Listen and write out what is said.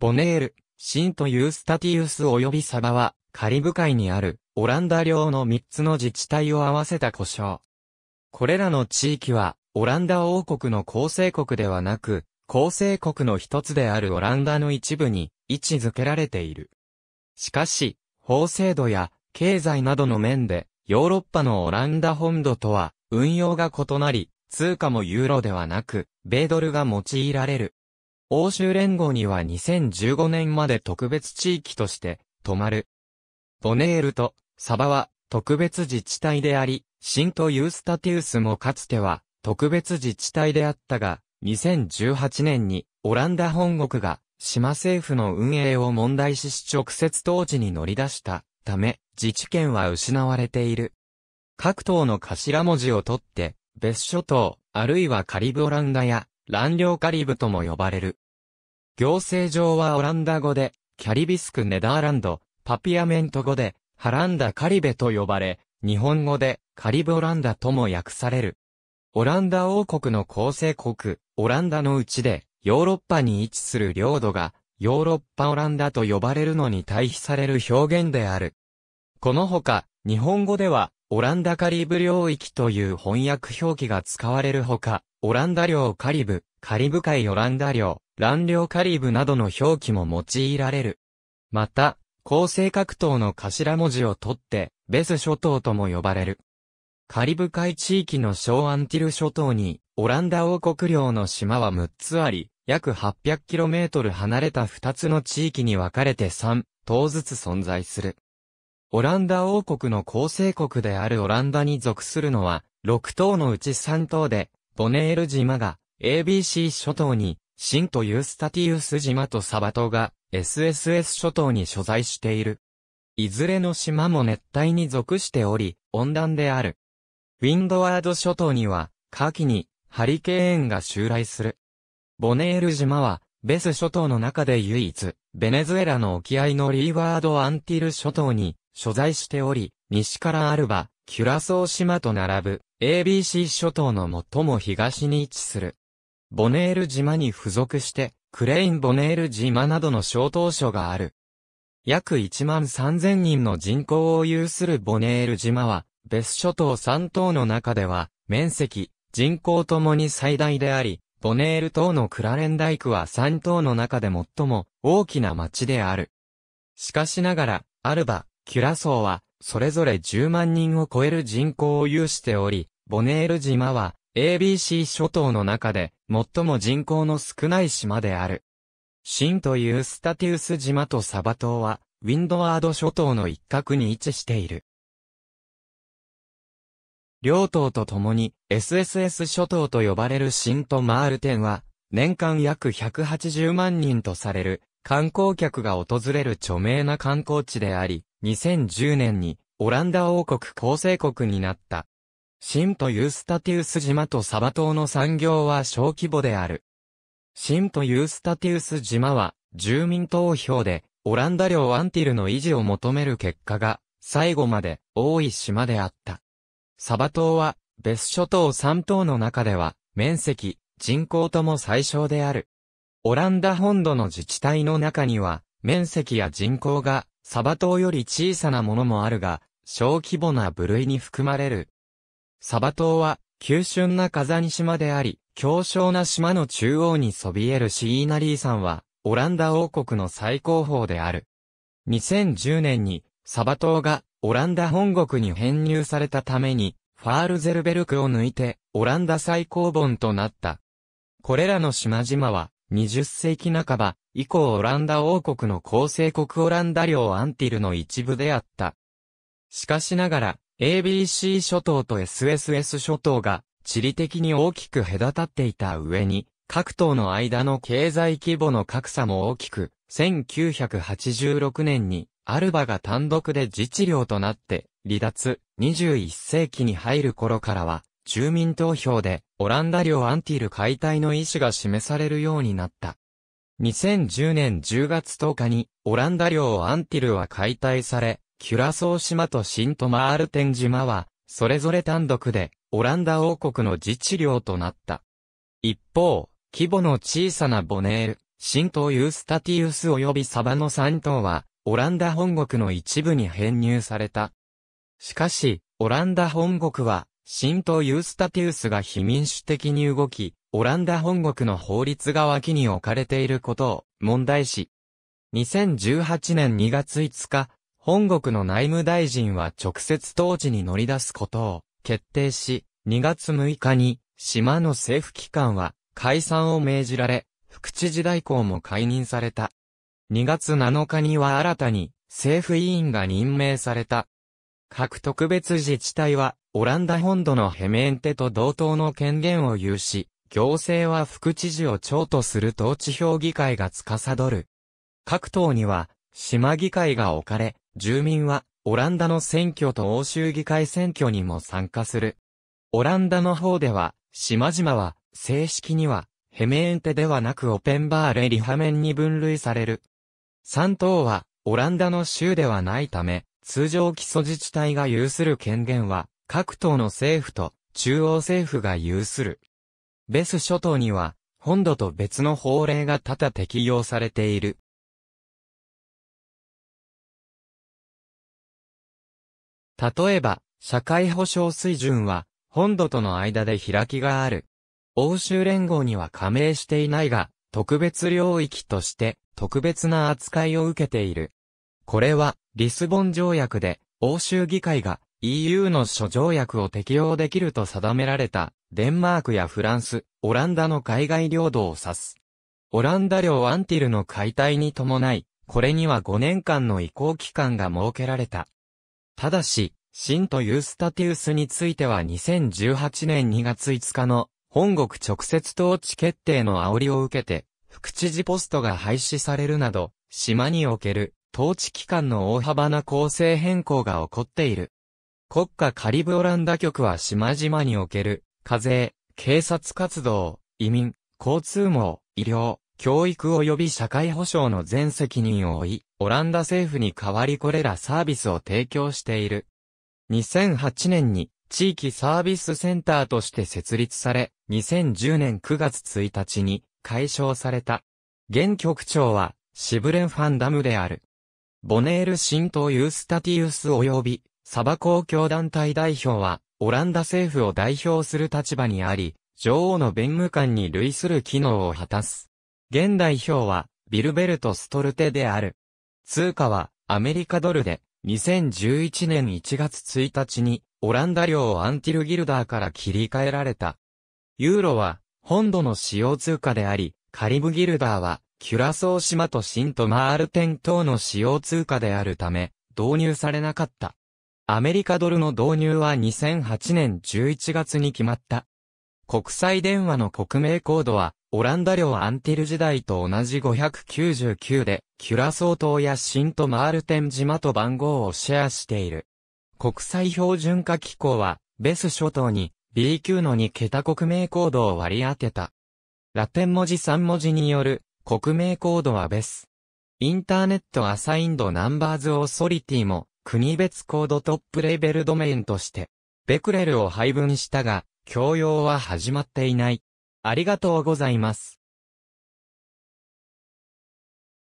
ボネール、シント・ユースタティウス及びサバは、カリブ海にある、オランダ領の3つの自治体を合わせた故障。これらの地域は、オランダ王国の構成国ではなく、構成国の一つであるオランダの一部に位置づけられている。しかし、法制度や経済などの面で、ヨーロッパのオランダ本土とは運用が異なり、通貨もユーロではなく、米ドルが用いられる。欧州連合には2015年まで特別地域として、止まる。ボネールとサバは特別自治体であり、シントユースタティウスもかつては特別自治体であったが、2018年にオランダ本国が島政府の運営を問題視し直接当時に乗り出したため、自治権は失われている。各党の頭文字を取って、別諸島、あるいはカリブオランダや、乱領カリブとも呼ばれる。行政上はオランダ語で、キャリビスクネダーランド、パピアメント語で、ハランダカリベと呼ばれ、日本語で、カリブオランダとも訳される。オランダ王国の構成国、オランダのうちで、ヨーロッパに位置する領土が、ヨーロッパオランダと呼ばれるのに対比される表現である。このほか、日本語では、オランダカリブ領域という翻訳表記が使われるほか、オランダ領カリブ、カリブ海オランダ領、乱量カリブなどの表記も用いられる。また、構成格闘の頭文字を取って、ベス諸島とも呼ばれる。カリブ海地域の小アンティル諸島に、オランダ王国領の島は6つあり、約 800km 離れた2つの地域に分かれて3島ずつ存在する。オランダ王国の構成国であるオランダに属するのは、6島のうち3島で、ボネール島が ABC 諸島に、シンとユースタティウス島とサバ島が SSS 諸島に所在している。いずれの島も熱帯に属しており、温暖である。ウィンドワード諸島には、夏季にハリケーンが襲来する。ボネール島は、ベス諸島の中で唯一、ベネズエラの沖合のリーワードアンティル諸島に所在しており、西からアルバ、キュラソー島と並ぶ ABC 諸島の最も東に位置する。ボネール島に付属して、クレイン・ボネール島などの小島所がある。約1万3000人の人口を有するボネール島は、別諸島3島の中では、面積、人口ともに最大であり、ボネール島のクラレンダイクは3島の中で最も大きな町である。しかしながら、アルバ、キュラソーは、それぞれ10万人を超える人口を有しており、ボネール島は、ABC 諸島の中で最も人口の少ない島である。シンというスタティウス島とサバ島は、ウィンドワード諸島の一角に位置している。両島と共に SSS 諸島と呼ばれるシンとマールテンは、年間約180万人とされる観光客が訪れる著名な観光地であり、2010年にオランダ王国構成国になった。シントユースタティウス島とサバ島の産業は小規模である。シントユースタティウス島は、住民投票で、オランダ領アンティルの維持を求める結果が、最後まで多い島であった。サバ島は、別諸島3島の中では、面積、人口とも最小である。オランダ本土の自治体の中には、面積や人口が、サバ島より小さなものもあるが、小規模な部類に含まれるサバ島は、急峻な火山島であり、強小な島の中央にそびえるシーナリー山は、オランダ王国の最高峰である。2010年に、サバ島が、オランダ本国に編入されたために、ファールゼルベルクを抜いて、オランダ最高峰となった。これらの島々は、20世紀半ば、以降オランダ王国の構成国オランダ領アンティルの一部であった。しかしながら、ABC 諸島と SSS 諸島が地理的に大きく隔たっていた上に、各島の間の経済規模の格差も大きく、1986年にアルバが単独で自治領となって離脱、21世紀に入る頃からは、住民投票でオランダ領アンティル解体の意思が示されるようになった。2010年10月10日にオランダ領アンティルは解体され、キュラソー島とシントマールテン島は、それぞれ単独で、オランダ王国の自治領となった。一方、規模の小さなボネール、シントユースタティウス及びサバの3島は、オランダ本国の一部に編入された。しかし、オランダ本国は、シントユースタティウスが非民主的に動き、オランダ本国の法律が脇に置かれていることを問題視。2018年2月5日、本国の内務大臣は直接当時に乗り出すことを決定し、2月6日に島の政府機関は解散を命じられ、副知事代行も解任された。2月7日には新たに政府委員が任命された。各特別自治体はオランダ本土のヘメンテと同等の権限を有し、行政は副知事を長とする統治評議会が司る。各党には島議会が置かれ、住民は、オランダの選挙と欧州議会選挙にも参加する。オランダの方では、島々は、正式には、ヘメエンテではなくオペンバーレ・リハメンに分類される。3党は、オランダの州ではないため、通常基礎自治体が有する権限は、各党の政府と中央政府が有する。ベス諸島には、本土と別の法令が多々適用されている。例えば、社会保障水準は、本土との間で開きがある。欧州連合には加盟していないが、特別領域として、特別な扱いを受けている。これは、リスボン条約で、欧州議会が EU の諸条約を適用できると定められた、デンマークやフランス、オランダの海外領土を指す。オランダ領アンティルの解体に伴い、これには5年間の移行期間が設けられた。ただし、新とユースタティウスについては2018年2月5日の本国直接統治決定の煽りを受けて、副知事ポストが廃止されるなど、島における統治機関の大幅な構成変更が起こっている。国家カリブオランダ局は島々における課税、警察活動、移民、交通網、医療、教育及び社会保障の全責任を負い、オランダ政府に代わりこれらサービスを提供している。2008年に地域サービスセンターとして設立され、2010年9月1日に解消された。現局長はシブレンファンダムである。ボネール新党ユースタティウス及びサバ公共団体代表は、オランダ政府を代表する立場にあり、女王の弁務官に類する機能を果たす。現代表は、ビルベルト・ストルテである。通貨は、アメリカドルで、2011年1月1日に、オランダ領アンティルギルダーから切り替えられた。ユーロは、本土の使用通貨であり、カリブギルダーは、キュラソー島とシントマールテン等の使用通貨であるため、導入されなかった。アメリカドルの導入は2008年11月に決まった。国際電話の国名コードはオランダ領アンティル時代と同じ599で、キュラソー島やシントマールテン島と番号をシェアしている。国際標準化機構は、ベス諸島に B 級の2桁国名コードを割り当てた。ラテン文字3文字による国名コードはベス。インターネットアサインドナンバーズオーソリティも国別コードトップレベルドメインとして、ベクレルを配分したが、共用は始まっていない。ありがとうございます。